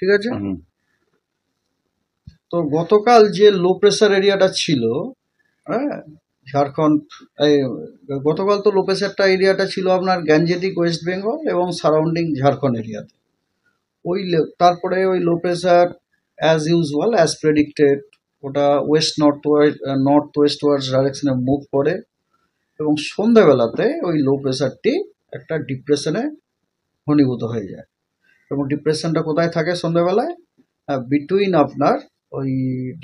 ঠিক আছে তো গতকাল যে লো প্রেসার এরিয়াটা ছিল হ্যাঁ ঝাড়খণ্ড গতকাল তো লো প্রেসারটা এরিয়াটা ছিল আপনার গ্যাঞ্জেটিক ওয়েস্ট বেঙ্গল এবং সারাউন্ডিং ঝাড়খণ্ড এরিয়াতে ওই তারপরে ওই low pressure as usual as predicted ওটা west north north westward ডাইরেকশনে মুভ করে এবং সন্ধ্যাবেলাতে ওই লো প্রেসারটি একটা ডিপ্রেশনে ঘনীভূত হয়ে যায় এবং ডিপ্রেশনটা কোথায় থাকে সন্ধ্যাবেলায় বিটুইন আপনার ওই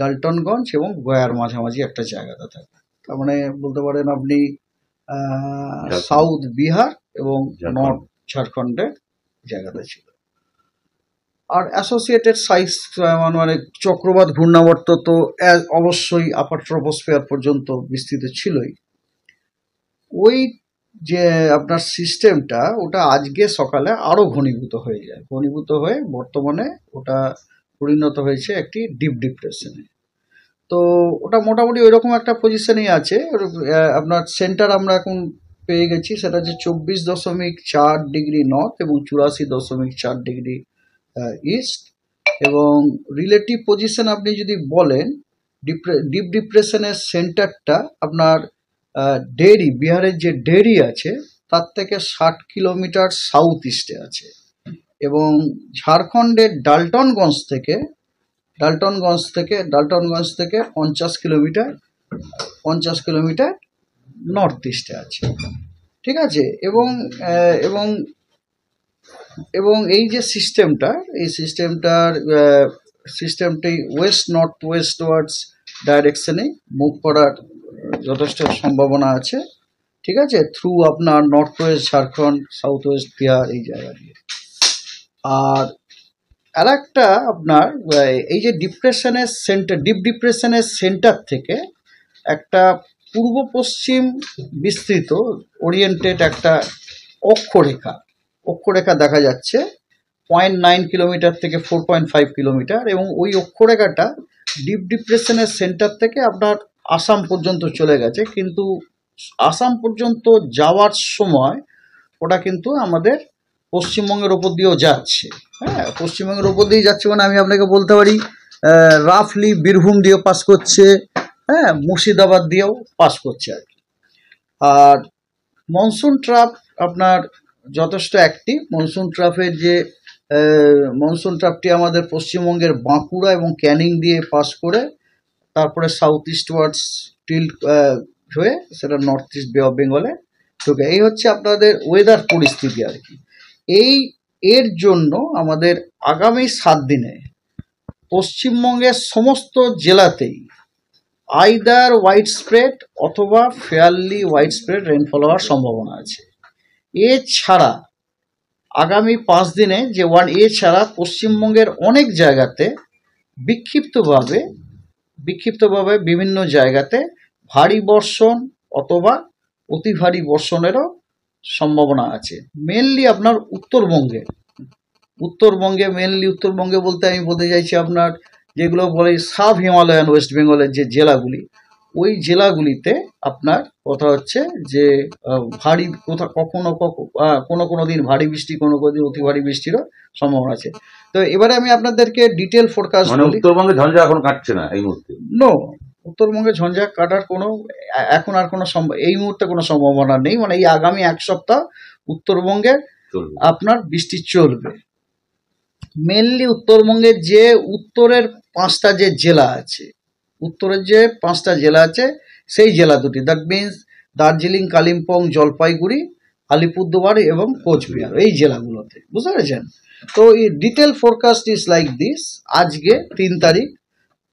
ডালটনগঞ্জ এবং গয়ার মাঝামাঝি একটা জায়গাতে থাকে তার মানে বলতে পারেন আপনি সাউথ বিহার এবং নর্থ ঝাড়খণ্ডের জায়গাতে ছিল আর অ্যাসোসিয়েটেড সাইজ মানে, মানে চক্রবাদ ঘূর্ণাবর্ত তো অবশ্যই আপার ট্রপোস্ফিয়ার পর্যন্ত বিস্তৃত ছিলই ওই যে আপনার সিস্টেমটা ওটা আজকে সকালে আরও ঘনীভূত হয়ে যায় ঘনীভূত হয়ে বর্তমানে ওটা পরিণত হয়েছে একটি ডিপ ডিপ্রেশনে তো ওটা মোটামুটি ওই রকম একটা পজিশনেই আছে আপনার সেন্টার আমরা এখন পেয়ে গেছি সেটা হচ্ছে চব্বিশ দশমিক চার ডিগ্রি নর্থ এবং চুরাশি দশমিক চার ডিগ্রি ইস্ট এবং রিলেটিভ পজিশন আপনি যদি বলেন ডিপ ডিপ্রেশনের সেন্টারটা আপনার ডেরি বিহারের যে ডেরি আছে তার থেকে ষাট কিলোমিটার সাউথ ইস্টে আছে এবং ঝাড়খণ্ডের ডালটনগঞ্জ থেকে ডালটনগঞ্জ থেকে ডালটনগঞ্জ থেকে পঞ্চাশ কিলোমিটার পঞ্চাশ কিলোমিটার নর্থ ইস্টে আছে ঠিক আছে এবং এবং এবং এই যে সিস্টেমটা এই সিস্টেমটার সিস্টেমটি ওয়েস্ট নর্থ ওয়েস্ট ওয়ার্ডস ডাইরেকশনে মুভ করার যথেষ্ট সম্ভাবনা আছে ঠিক আছে থ্রু আপনার north west Jharkhand south west Bihar এই জায়গা দিয়ে আর আর একটা আপনার এই যে ডিপ্রেশনের সেন্টার ডিপ ডিপ্রেশনের সেন্টার থেকে একটা পূর্ব পশ্চিম বিস্তৃত ওরিয়েন্টেড একটা অক্ষরেখা অক্ষরেখা দেখা যাচ্ছে পয়েন্ট নাইন কিলোমিটার থেকে ফোর পয়েন্ট ফাইভ কিলোমিটার এবং ওই অক্ষরেখাটা ডিপ ডিপ্রেশনের সেন্টার থেকে আপনার আসাম পর্যন্ত চলে গেছে কিন্তু আসাম পর্যন্ত যাওয়ার সময় ওটা কিন্তু আমাদের পশ্চিমবঙ্গের ওপর দিয়েও যাচ্ছে হ্যাঁ পশ্চিমবঙ্গের ওপর দিয়েই যাচ্ছে মানে আমি আপনাকে বলতে পারি রাফলি বীরভূম দিয়েও পাস করছে হ্যাঁ মুর্শিদাবাদ দিয়েও পাস করছে আর আর মনসুন ট্রাপ আপনার যথেষ্ট অ্যাক্টিভ মনসুন ট্রাফের যে মনসুন ট্রাপটি আমাদের পশ্চিমবঙ্গের বাঁকুড়া এবং ক্যানিং দিয়ে পাস করে তারপরে সাউথ ইস্ট ওয়ার্ডস টিল হয়ে সেটা নর্থ ইস্ট বে অফ বেঙ্গলে ঢুকে এই হচ্ছে আপনাদের ওয়েদার পরিস্থিতি আর কি এই এর জন্য আমাদের আগামী সাত দিনে পশ্চিমবঙ্গের সমস্ত জেলাতেই আইদার হোয়াইট স্প্রেড অথবা ফেয়ারলি হোয়াইট স্প্রেড রেনফল হওয়ার সম্ভাবনা আছে এছাড়া আগামী পাঁচ দিনে যে ওয়ান এছাড়া পশ্চিমবঙ্গের অনেক জায়গাতে বিক্ষিপ্তভাবে বিক্ষিপ্তভাবে বিভিন্ন জায়গাতে ভারী বর্ষণ অথবা অতি ভারী বর্ষণেরও সম্ভাবনা আছে মেনলি আপনার উত্তরবঙ্গে উত্তরবঙ্গে মেনলি উত্তরবঙ্গে বলতে আমি বলতে চাইছি আপনার যেগুলো বলে সাব হিমালয়ান ওয়েস্ট বেঙ্গলের যে জেলাগুলি ওই জেলাগুলিতে আপনার কথা হচ্ছে যে ভারী কোথা কখনো কোনো কোনো দিন ভারী বৃষ্টি কোনো কোনো দিন অতি ভারী বৃষ্টিরও সম্ভাবনা আছে তো এবারে আমি আপনাদেরকে ডিটেল মানে ফোরকাস্ট উত্তরবঙ্গে ঝঞ্ঝা এখন কাটছে না এই মুহূর্তে নো উত্তরবঙ্গে ঝঞ্ঝা কাটার কোনো এখন আর কোনো এই মুহূর্তে কোনো সম্ভাবনা নেই মানে এই আগামী এক সপ্তাহ উত্তরবঙ্গে আপনার বৃষ্টি চলবে মেনলি উত্তরবঙ্গের যে উত্তরের পাঁচটা যে জেলা আছে উত্তরের যে পাঁচটা জেলা আছে সেই জেলা দুটি দ্যাট মিন্স দার্জিলিং কালিম্পং জলপাইগুড়ি আলিপুরদুয়ার এবং কোচবিহার এই জেলাগুলোতে বুঝতে পেরেছেন তো এই detail forecast is like this আজকে তিন তারিখ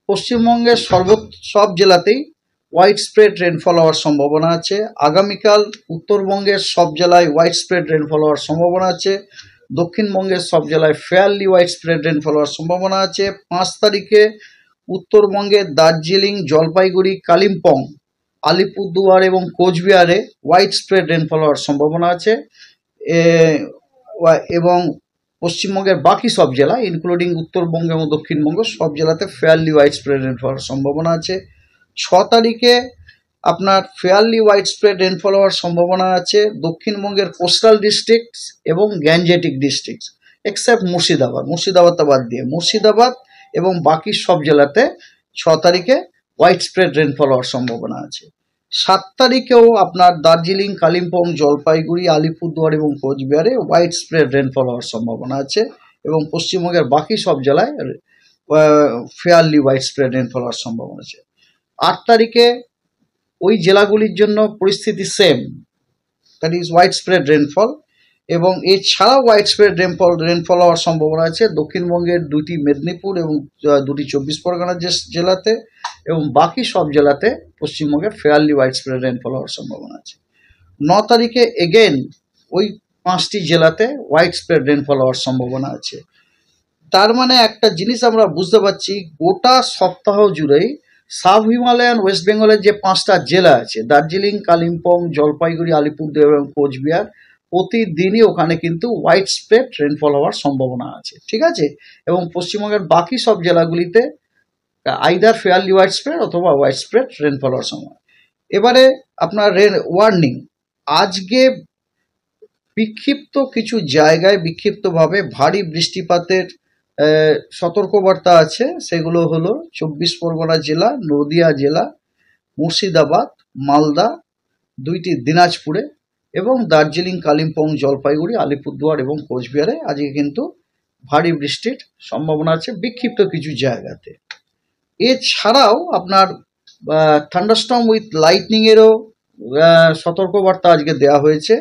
পশ্চিমবঙ্গের সর্ব সব জেলাতেই হোয়াইট স্প্রেড রেনফল হওয়ার সম্ভাবনা আছে আগামীকাল উত্তরবঙ্গের সব জেলায় হোয়াইট স্প্রেড রেনফল হওয়ার সম্ভাবনা আছে দক্ষিণবঙ্গের সব জেলায় ফেয়ারলি হোয়াইট স্প্রেড রেনফল হওয়ার সম্ভাবনা আছে পাঁচ তারিখে উত্তরবঙ্গের দার্জিলিং, জলপাইগুড়ি, কালিম্পং, আলিপুরদুয়ার এবং কোচবিহারে হোয়াইট স্প্রেড রেনফল হওয়ার সম্ভাবনা আছে এবং পশ্চিমবঙ্গের বাকি সব জেলা ইনক্লুডিং উত্তরবঙ্গ এবং দক্ষিণবঙ্গ সব জেলাতে ফেয়ারলি হোয়াইট স্প্রেড রেনফল হওয়ার সম্ভাবনা আছে ছ তারিখে আপনার ফেয়ারলি হোয়াইট স্প্রেড রেনফল হওয়ার সম্ভাবনা আছে দক্ষিণবঙ্গের কোস্টাল ডিস্ট্রিক্টস এবং gangetic districts except Murshidabad Murshidabad বাদ দিয়ে মুর্শিদাবাদ এবং বাকি সব জেলাতে ছ তারিখে হোয়াইট স্প্রেড রেনফল হওয়ার সম্ভাবনা আছে সাত তারিখেও আপনার দার্জিলিং কালিম্পং জলপাইগুড়ি আলিপুরদুয়ার এবং কোচবিহারে হোয়াইট স্প্রেড রেনফল হওয়ার সম্ভাবনা আছে এবং পশ্চিমবঙ্গের বাকি সব জেলায় ফেয়ারলি হোয়াইট স্প্রেড রেনফল হওয়ার সম্ভাবনা আছে আট তারিখে ওই জেলাগুলির জন্য পরিস্থিতি same that is widespread rainfall এবং এছাড়াও হোয়াইট স্প্রেড রেনফল রেনফল হওয়ার সম্ভাবনা আছে দক্ষিণবঙ্গের দুটি মেদিনীপুর এবং দুটি চব্বিশ পরগনা জেলাতে এবং বাকি সব জেলাতে পশ্চিমবঙ্গে ফেয়ারলি হোয়াইট স্প্রেড রেনফল হওয়ার সম্ভাবনা আছে ন তারিখে এগেন ওই পাঁচটি জেলাতে হোয়াইট স্প্রেড রেনফল হওয়ার সম্ভাবনা আছে তার মানে একটা জিনিস আমরা বুঝতে পারছি গোটা সপ্তাহ জুড়েই সাব হিমালয়ান ওয়েস্ট বেঙ্গলের যে পাঁচটা জেলা আছে দার্জিলিং কালিম্পং জলপাইগুড়ি আলিপুরদুয়ার এবং কোচবিহার প্রতিদিনই ওখানে কিন্তু হোয়াইট স্প্রেড রেনফল হওয়ার সম্ভাবনা আছে ঠিক আছে এবং পশ্চিমবঙ্গের বাকি সব জেলাগুলিতে আইদার ফেয়ারলি হোয়াইট স্প্রেড অথবা হোয়াইট স্প্রেড রেনফল হওয়ার সময় এবারে আপনার রেন ওয়ার্নিং আজকে বিক্ষিপ্ত কিছু জায়গায় বিক্ষিপ্তভাবে ভারী বৃষ্টিপাতের সতর্কবার্তা আছে সেগুলো হলো চব্বিশ পরগনা জেলা নদিয়া জেলা মুর্শিদাবাদ মালদা দুইটি দিনাজপুরে এবং দার্জিলিং কালিম্পং জলপাইগুড়ি আলিপুরদুয়ার এবং কোচবিহারে আজকে কিন্তু ভারী বৃষ্টির সম্ভাবনা আছে বিক্ষিপ্ত কিছু জায়গাতে এছাড়াও আপনার থান্ডারস্টর্ম উইথ লাইটনিংয়েরও সতর্কবার্তা আজকে দেওয়া হয়েছে